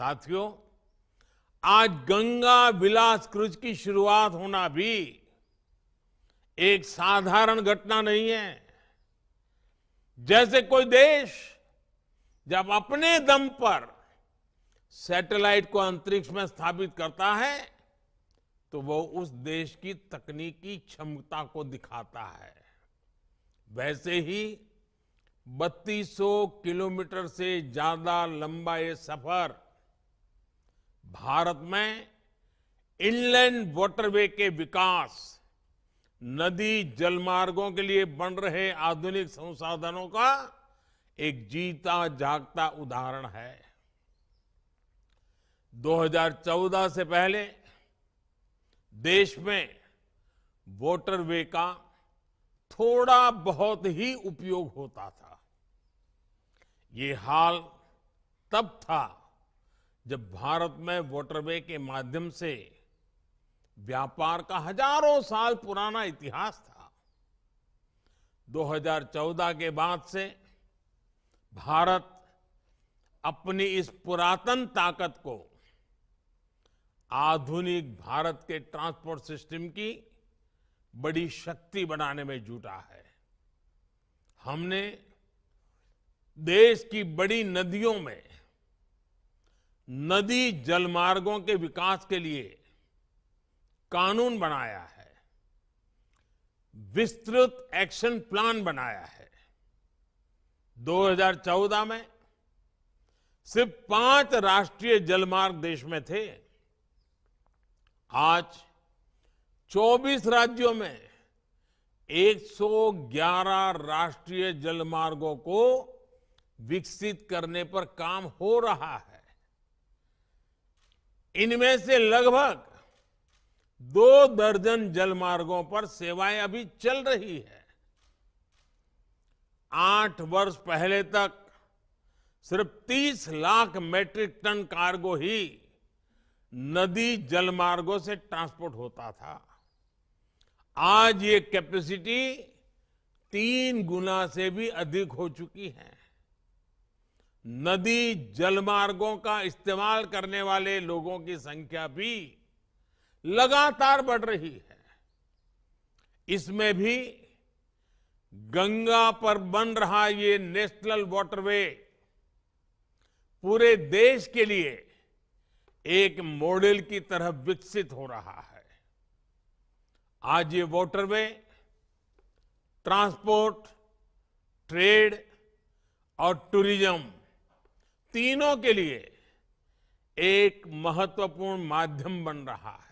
साथियों आज गंगा विलास क्रूज की शुरुआत होना भी एक साधारण घटना नहीं है जैसे कोई देश जब अपने दम पर सैटेलाइट को अंतरिक्ष में स्थापित करता है तो वो उस देश की तकनीकी क्षमता को दिखाता है वैसे ही 3200 किलोमीटर से ज्यादा लंबा ये सफर भारत में इनलैंड वाटरवे के विकास नदी जलमार्गों के लिए बन रहे आधुनिक संसाधनों का एक जीता जागता उदाहरण है 2014 से पहले देश में वोटरवे का थोड़ा बहुत ही उपयोग होता था ये हाल तब था जब भारत में वोटरवे के माध्यम से व्यापार का हजारों साल पुराना इतिहास था 2014 के बाद से भारत अपनी इस पुरातन ताकत को आधुनिक भारत के ट्रांसपोर्ट सिस्टम की बड़ी शक्ति बनाने में जुटा है हमने देश की बड़ी नदियों में नदी जलमार्गों के विकास के लिए कानून बनाया है विस्तृत एक्शन प्लान बनाया है 2014 में सिर्फ पांच राष्ट्रीय जलमार्ग देश में थे आज 24 राज्यों में 111 राष्ट्रीय जलमार्गों को विकसित करने पर काम हो रहा है इनमें से लगभग दो दर्जन जलमार्गों पर सेवाएं अभी चल रही है आठ वर्ष पहले तक सिर्फ 30 लाख मैट्रिक टन कार्गो ही नदी जलमार्गों से ट्रांसपोर्ट होता था आज ये कैपेसिटी तीन गुना से भी अधिक हो चुकी है नदी जलमार्गों का इस्तेमाल करने वाले लोगों की संख्या भी लगातार बढ़ रही है इसमें भी गंगा पर बन रहा ये नेशनल वाटरवे पूरे देश के लिए एक मॉडल की तरह विकसित हो रहा है आज ये वाटरवे ट्रांसपोर्ट ट्रेड और टूरिज्म तीनों के लिए एक महत्वपूर्ण माध्यम बन रहा है